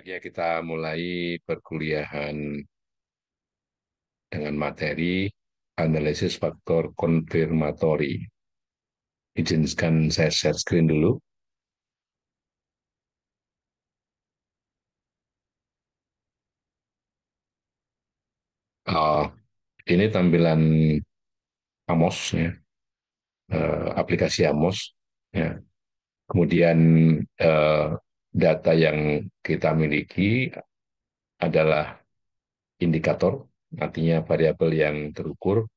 ya kita mulai perkuliahan dengan materi analisis faktor konfirmatori. Izinkan saya share screen dulu. Uh, ini tampilan Amos ya, uh, aplikasi Amos ya. Kemudian uh, data yang kita miliki adalah indikator, artinya variabel yang terukur,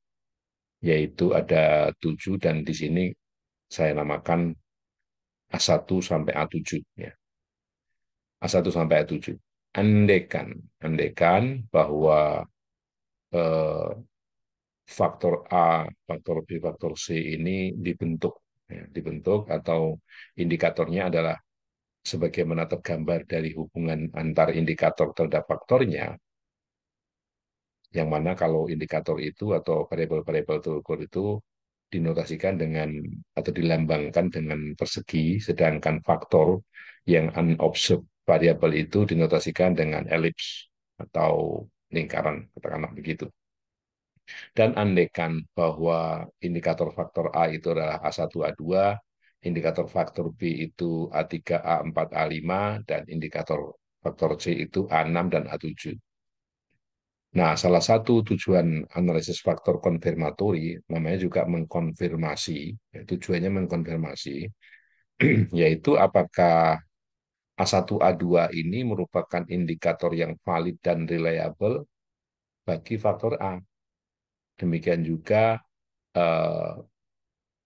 yaitu ada tujuh dan di sini saya namakan A1 sampai A7. Ya. A1 sampai A7. Andekan, andekan bahwa eh, faktor A, faktor B, faktor C ini dibentuk, ya, dibentuk atau indikatornya adalah sebagaimana tergambar dari hubungan antar indikator terhadap faktornya, yang mana kalau indikator itu atau variabel-variabel terukur itu dinotasikan dengan atau dilambangkan dengan persegi, sedangkan faktor yang unobserved variabel itu dinotasikan dengan elips atau lingkaran, katakanlah begitu. Dan andekan bahwa indikator faktor A itu adalah A1, A2, indikator faktor B itu A3, A4, A5, dan indikator faktor C itu A6 dan A7. Nah, salah satu tujuan analisis faktor konfirmatori namanya juga mengkonfirmasi, ya, tujuannya mengkonfirmasi, yaitu apakah A1, A2 ini merupakan indikator yang valid dan reliable bagi faktor A. Demikian juga eh,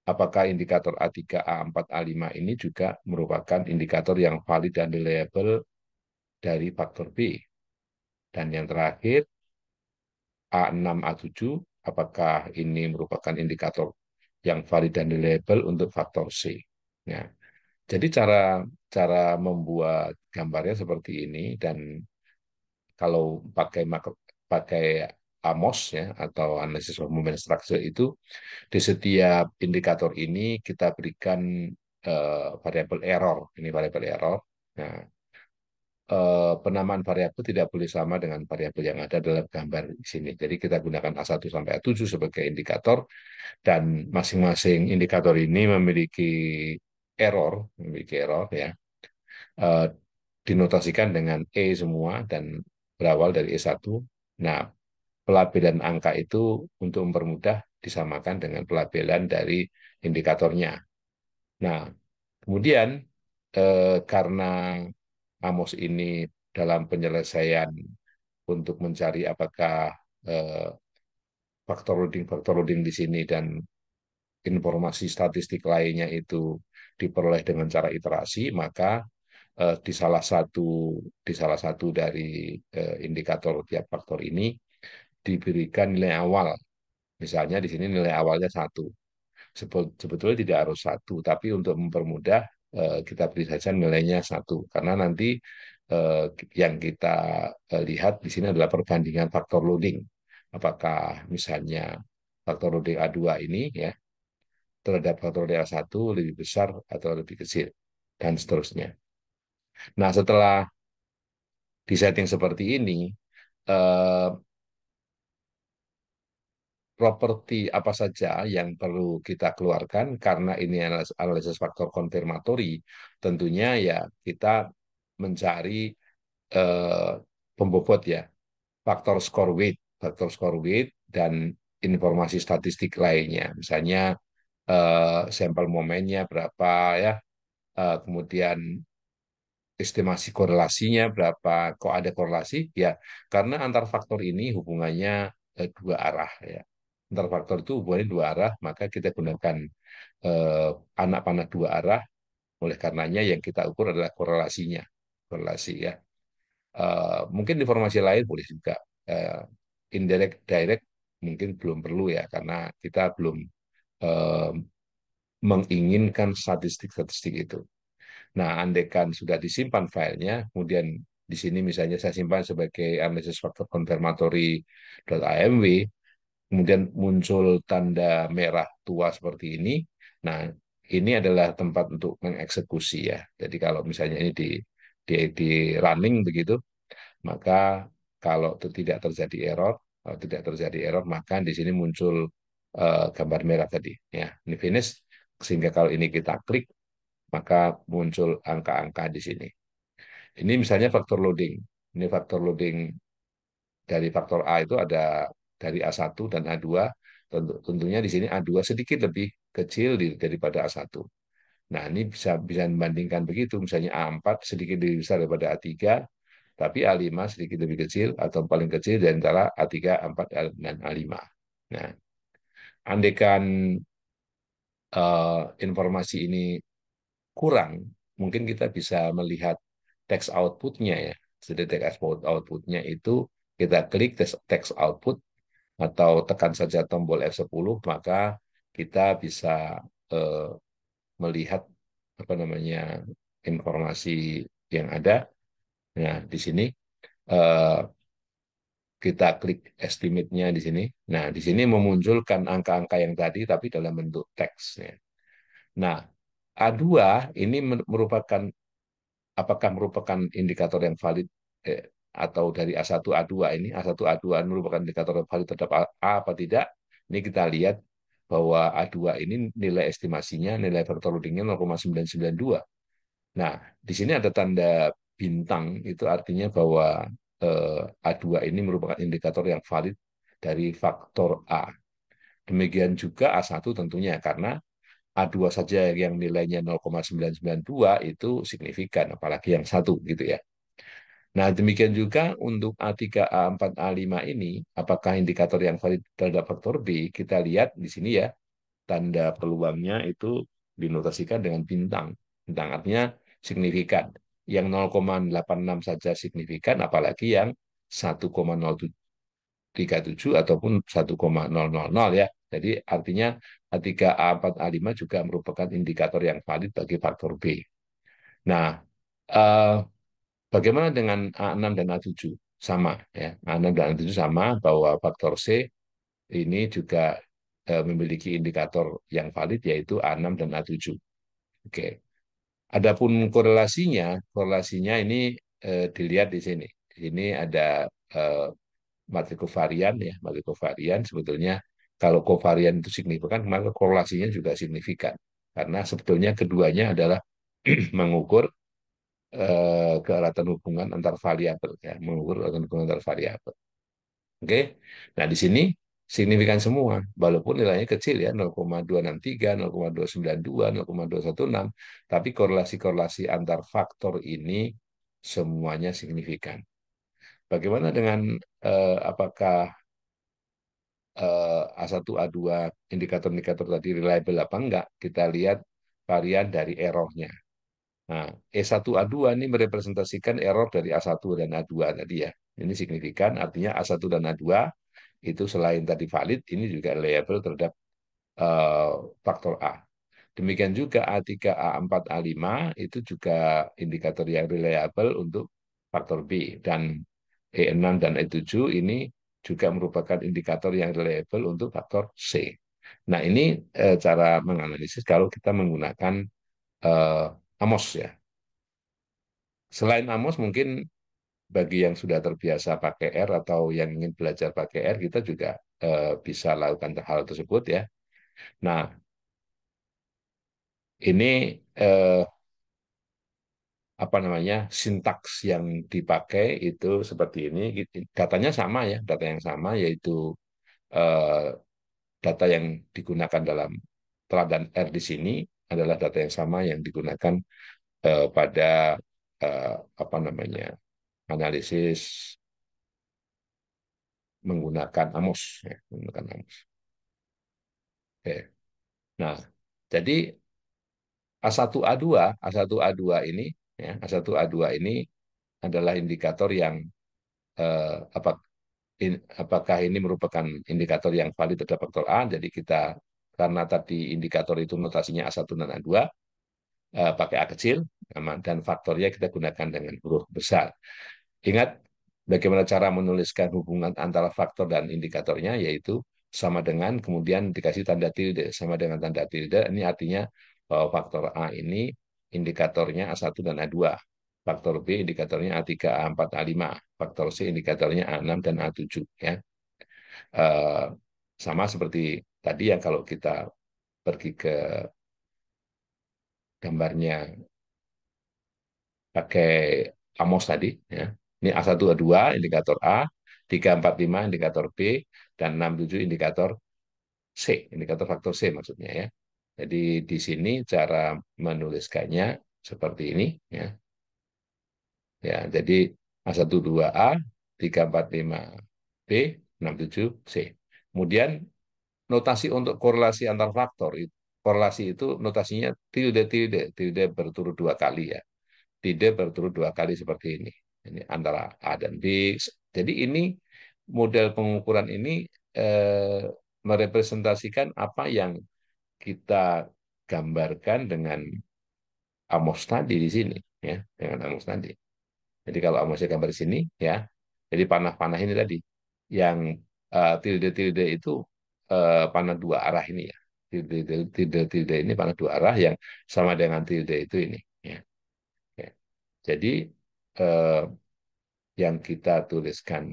apakah indikator A3, A4, A5 ini juga merupakan indikator yang valid dan reliable dari faktor B. Dan yang terakhir, A6, A7, apakah ini merupakan indikator yang valid dan reliable untuk faktor C. Ya. Jadi cara cara membuat gambarnya seperti ini dan kalau pakai pakai AMOS ya atau analisis of movement structure itu di setiap indikator ini kita berikan uh, variabel error. Ini variabel error. Nah, uh, penamaan variabel tidak boleh sama dengan variabel yang ada dalam gambar di sini. Jadi kita gunakan A1 sampai A7 sebagai indikator dan masing-masing indikator ini memiliki error, memiliki error ya. Uh, dinotasikan dengan E semua dan berawal dari E1. Nah, pelabelan angka itu untuk mempermudah disamakan dengan pelabelan dari indikatornya. Nah, kemudian eh, karena Amos ini dalam penyelesaian untuk mencari apakah eh, faktor loading faktor loading di sini dan informasi statistik lainnya itu diperoleh dengan cara iterasi maka eh, di salah satu di salah satu dari eh, indikator tiap faktor ini diberikan nilai awal. Misalnya di sini nilai awalnya satu. Sebetulnya tidak harus satu, tapi untuk mempermudah eh, kita beri saja nilainya satu. Karena nanti eh, yang kita eh, lihat di sini adalah perbandingan faktor loading. Apakah misalnya faktor loading A2 ini ya terhadap faktor loading A1 lebih besar atau lebih kecil dan seterusnya. Nah, setelah di setting seperti ini, properti apa saja yang perlu kita keluarkan karena ini analisis faktor konfirmatori tentunya ya kita mencari eh, pembobot ya faktor skor weight faktor skor weight dan informasi statistik lainnya misalnya eh, sampel momennya berapa ya eh, kemudian estimasi korelasinya berapa kok ada korelasi ya karena antar faktor ini hubungannya eh, dua arah ya antar faktor itu hubungannya dua arah, maka kita gunakan eh, anak panah dua arah. Oleh karenanya yang kita ukur adalah korelasinya, korelasi ya. Eh, mungkin informasi lain boleh juga. Eh, indirect direct mungkin belum perlu ya karena kita belum eh, menginginkan statistik-statistik itu. Nah, andekan sudah disimpan filenya, kemudian di sini misalnya saya simpan sebagai analysis faktor konfirmatori.imw, kemudian muncul tanda merah tua seperti ini. Nah, ini adalah tempat untuk mengeksekusi ya. Jadi kalau misalnya ini di di, di running begitu, maka kalau itu tidak terjadi error, kalau tidak terjadi error, maka di sini muncul uh, gambar merah tadi. Ya, ini finish. Sehingga kalau ini kita klik, maka muncul angka-angka di sini. Ini misalnya faktor loading. Ini faktor loading dari faktor A itu ada dari A1 dan A2. Tentunya di sini A2 sedikit lebih kecil daripada A1. Nah, ini bisa bisa membandingkan begitu, misalnya A4 sedikit lebih besar daripada A3, tapi A5 sedikit lebih kecil atau paling kecil di antara A3, A4, dan A5. Nah, andekan uh, eh, informasi ini kurang, mungkin kita bisa melihat teks outputnya ya. Jadi teks outputnya itu kita klik teks output, atau tekan saja tombol F10 maka kita bisa eh, melihat apa namanya informasi yang ada. Nah, di sini eh, kita klik estimate-nya di sini. Nah, di sini memunculkan angka-angka yang tadi tapi dalam bentuk teks Nah, A2 ini merupakan apakah merupakan indikator yang valid eh, atau dari A1 A2 ini A1 A2 merupakan indikator valid terhadap A apa tidak ini kita lihat bahwa A2 ini nilai estimasinya nilai factor loadingnya 0,992 nah di sini ada tanda bintang itu artinya bahwa eh, A2 ini merupakan indikator yang valid dari faktor A. Demikian juga A1 tentunya karena A2 saja yang nilainya 0,992 itu signifikan apalagi yang satu gitu ya. Nah, demikian juga untuk A3, A4, A5 ini, apakah indikator yang valid terhadap faktor B, kita lihat di sini ya, tanda peluangnya itu dinotasikan dengan bintang. Bintang artinya signifikan. Yang 0,86 saja signifikan, apalagi yang 1,037 ataupun 1,000 ya. Jadi artinya A3, A4, A5 juga merupakan indikator yang valid bagi faktor B. Nah, uh, Bagaimana dengan A6 dan A7? Sama ya. A6 dan A7 sama bahwa faktor C ini juga e, memiliki indikator yang valid yaitu A6 dan A7. Oke. Adapun korelasinya, korelasinya ini eh, dilihat di sini. Ini ada eh, ya, matrikovarian sebetulnya kalau kovarian itu signifikan, maka korelasinya juga signifikan. Karena sebetulnya keduanya adalah mengukur eh, hubungan antar variabel ya mengukur keeratan hubungan antar variabel oke okay? nah di sini signifikan semua walaupun nilainya kecil ya 0,263 0,292 0,216 tapi korelasi-korelasi antar faktor ini semuanya signifikan bagaimana dengan eh, apakah A1 eh, A2 indikator-indikator tadi reliable apa enggak kita lihat varian dari errornya Nah, E1A2 ini merepresentasikan error dari A1 dan A2 tadi ya. Ini signifikan, artinya A1 dan A2 itu selain tadi valid, ini juga reliable terhadap uh, faktor A. Demikian juga A3, A4, A5 itu juga indikator yang reliable untuk faktor B. Dan E6 dan E7 ini juga merupakan indikator yang reliable untuk faktor C. Nah, ini uh, cara menganalisis kalau kita menggunakan uh, Amos ya. Selain Amos mungkin bagi yang sudah terbiasa pakai R atau yang ingin belajar pakai R kita juga eh, bisa lakukan hal tersebut ya. Nah, ini eh, apa namanya sintaks yang dipakai itu seperti ini datanya sama ya data yang sama yaitu eh, data yang digunakan dalam teladan R di sini adalah data yang sama yang digunakan uh, pada uh, apa namanya analisis menggunakan AMOS, ya, menggunakan AMOS. Oke. Nah, jadi A1A2, A1A2 ini ya, A1A2 ini adalah indikator yang eh, apa in, apakah ini merupakan indikator yang valid terhadap faktor A, jadi kita karena tadi indikator itu notasinya A1 dan A2, eh, pakai A kecil, aman. dan faktornya kita gunakan dengan huruf besar. Ingat bagaimana cara menuliskan hubungan antara faktor dan indikatornya, yaitu sama dengan, kemudian dikasih tanda tilde, sama dengan tanda tilde, ini artinya bahwa faktor A ini indikatornya A1 dan A2, faktor B indikatornya A3, A4, A5, faktor C indikatornya A6 dan A7. ya. Uh, sama seperti Tadi yang kalau kita pergi ke gambarnya pakai Amos tadi, ya. ini A1, A2 indikator A, 345 indikator B, dan 67 indikator C, indikator faktor C maksudnya ya. Jadi di sini cara menuliskannya seperti ini ya. Ya, jadi a 1 2 a 345B, 67C. Kemudian notasi untuk korelasi antar faktor itu korelasi itu notasinya tilde tilde tilde berturut dua kali ya tilde berturut dua kali seperti ini ini antara A dan B jadi ini model pengukuran ini eh, merepresentasikan apa yang kita gambarkan dengan Amos tadi di sini ya dengan Amos tadi jadi kalau Amosnya gambar di sini ya jadi panah-panah ini tadi yang tidak uh, eh, tilde -tilde itu eh, panah dua arah ini ya tilde tilde tilde, tilde ini panah dua arah yang sama dengan tilde itu ini ya. Ya. jadi eh, yang kita tuliskan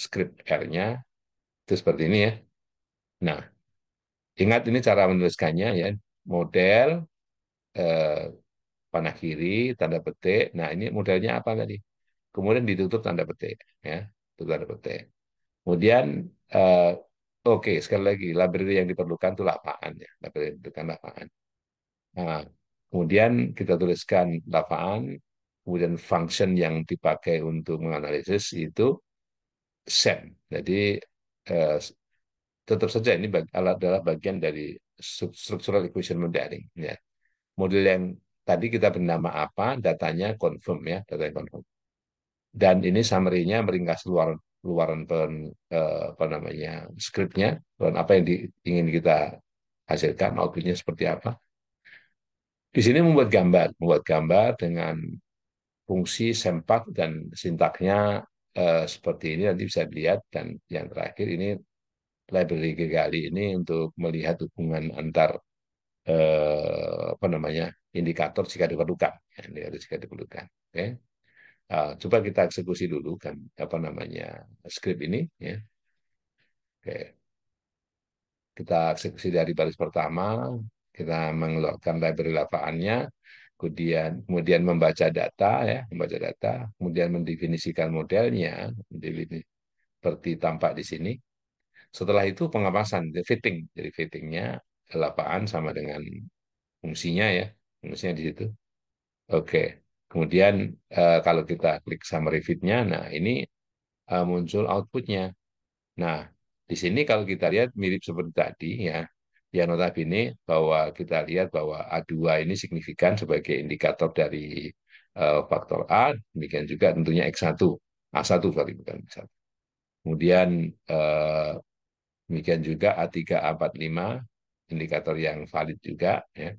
script R-nya itu seperti ini ya nah ingat ini cara menuliskannya ya model eh, panah kiri tanda petik nah ini modelnya apa tadi kemudian ditutup tanda petik ya tutup tanda petik kemudian eh, Oke, sekali lagi, labirin yang diperlukan itu lapangan ya. yang diperlukan lapangan. Nah, kemudian kita tuliskan lapangan, kemudian function yang dipakai untuk menganalisis itu SEM. Jadi eh, tetap saja ini bag, adalah bagian dari structural equation modeling. Ya. Model yang tadi kita bernama apa, datanya confirm ya, datanya confirm. Dan ini summary-nya meringkas luar keluaran pen, eh, apa namanya skripnya dan apa yang di, ingin kita hasilkan outputnya seperti apa di sini membuat gambar membuat gambar dengan fungsi sempak dan sintaknya eh, seperti ini nanti bisa dilihat dan yang terakhir ini library Gali ini untuk melihat hubungan antar eh, apa namanya indikator jika diperlukan indikator jika diperlukan oke okay? Uh, coba kita eksekusi dulu kan apa namanya script ini ya. Oke. Kita eksekusi dari baris pertama, kita mengeluarkan library lapaannya, kemudian kemudian membaca data ya, membaca data, kemudian mendefinisikan modelnya, seperti tampak di sini. Setelah itu pengawasan, fitting. Jadi fittingnya lapaan sama dengan fungsinya ya, fungsinya di situ. Oke. Kemudian eh, kalau kita klik summary feed-nya, nah ini eh, muncul outputnya. Nah, di sini kalau kita lihat mirip seperti tadi ya, ya notabene bahwa kita lihat bahwa A2 ini signifikan sebagai indikator dari uh, faktor A, demikian juga tentunya X1, A1 kali bukan X1. Kemudian uh, demikian juga A3, a 4 5 indikator yang valid juga ya.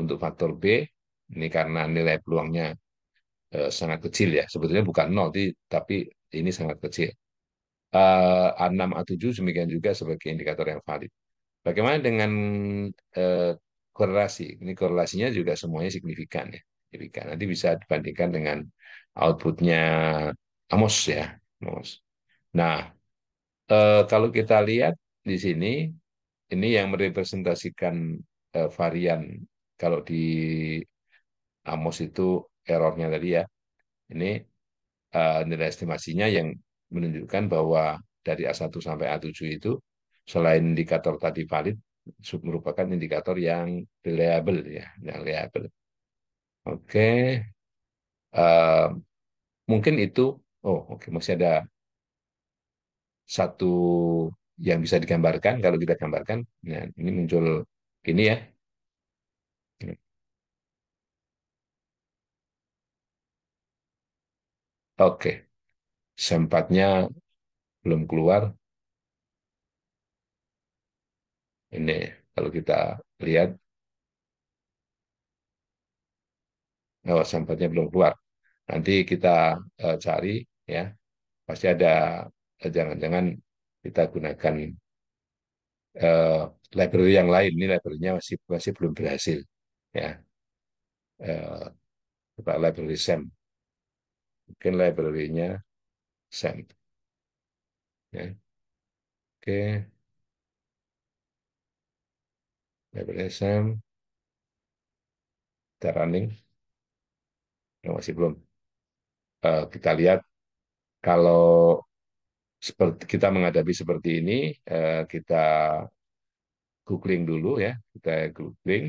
Untuk faktor B, ini karena nilai peluangnya Eh, sangat kecil ya sebetulnya bukan nol tapi ini sangat kecil eh, a 6 A7 demikian juga sebagai indikator yang valid bagaimana dengan uh, korelasi ini korelasinya juga semuanya signifikan ya signifikan nanti bisa dibandingkan dengan outputnya Amos ya Amos nah uh, kalau kita lihat di sini ini yang merepresentasikan uh, varian kalau di Amos itu errornya tadi ya. Ini uh, nilai estimasinya yang menunjukkan bahwa dari A1 sampai A7 itu selain indikator tadi valid merupakan indikator yang reliable ya, yang reliable. Oke. Okay. Uh, eh, mungkin itu oh oke okay, masih ada satu yang bisa digambarkan kalau kita gambarkan. Nah, ya, ini muncul gini ya Oke, sempatnya belum keluar. Ini kalau kita lihat, oh, sempatnya belum keluar. Nanti kita uh, cari ya, pasti ada eh, jangan-jangan kita gunakan uh, library yang lain ini library-nya masih masih belum berhasil ya uh, coba library sem. Mungkin library-nya send. Ya. Oke. Library send. Kita running. Yang masih belum. Uh, kita lihat kalau seperti kita menghadapi seperti ini, uh, kita googling dulu ya, kita googling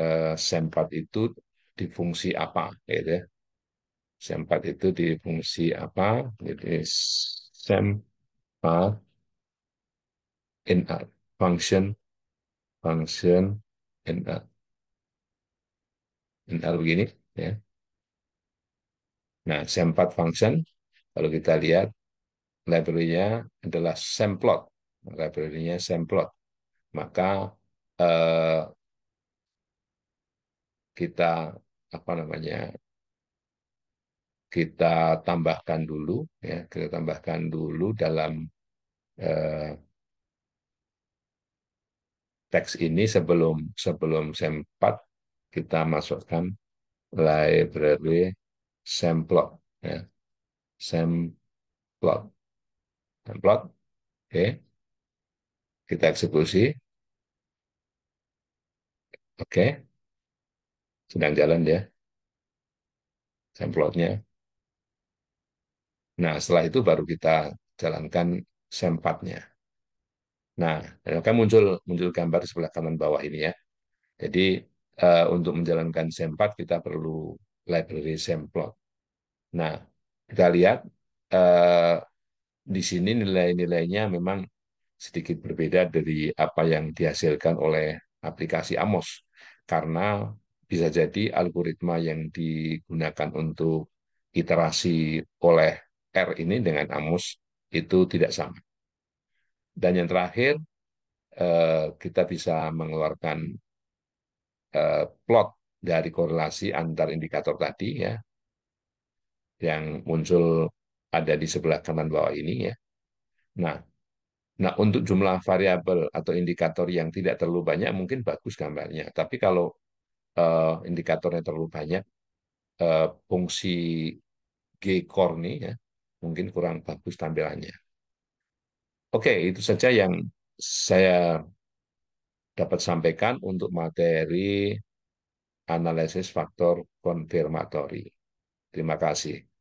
uh, eh, sempat itu di fungsi apa, gitu ya. SEM4 itu di fungsi apa? Jadi SEM4 in R. Function, function in R. In R begini. ya. Nah, SEM4 function, kalau kita lihat, library-nya adalah SEMplot. Library-nya SEMplot. Maka eh, kita apa namanya kita tambahkan dulu ya kita tambahkan dulu dalam eh, teks ini sebelum sebelum sempat kita masukkan library sample ya sample sample oke okay. kita eksekusi oke okay. sedang jalan ya semplotnya Nah, setelah itu baru kita jalankan sempatnya. Nah, akan muncul muncul gambar di sebelah kanan bawah ini ya. Jadi uh, untuk menjalankan sempat kita perlu library semplot. Nah, kita lihat uh, di sini nilai-nilainya memang sedikit berbeda dari apa yang dihasilkan oleh aplikasi Amos karena bisa jadi algoritma yang digunakan untuk iterasi oleh R ini dengan Amus itu tidak sama. Dan yang terakhir, eh, kita bisa mengeluarkan eh, plot dari korelasi antar indikator tadi ya yang muncul ada di sebelah kanan bawah ini ya. Nah, nah untuk jumlah variabel atau indikator yang tidak terlalu banyak mungkin bagus gambarnya, tapi kalau eh, indikatornya terlalu banyak, fungsi G core nih ya, mungkin kurang bagus tampilannya. Oke, itu saja yang saya dapat sampaikan untuk materi analisis faktor konfirmatori. Terima kasih.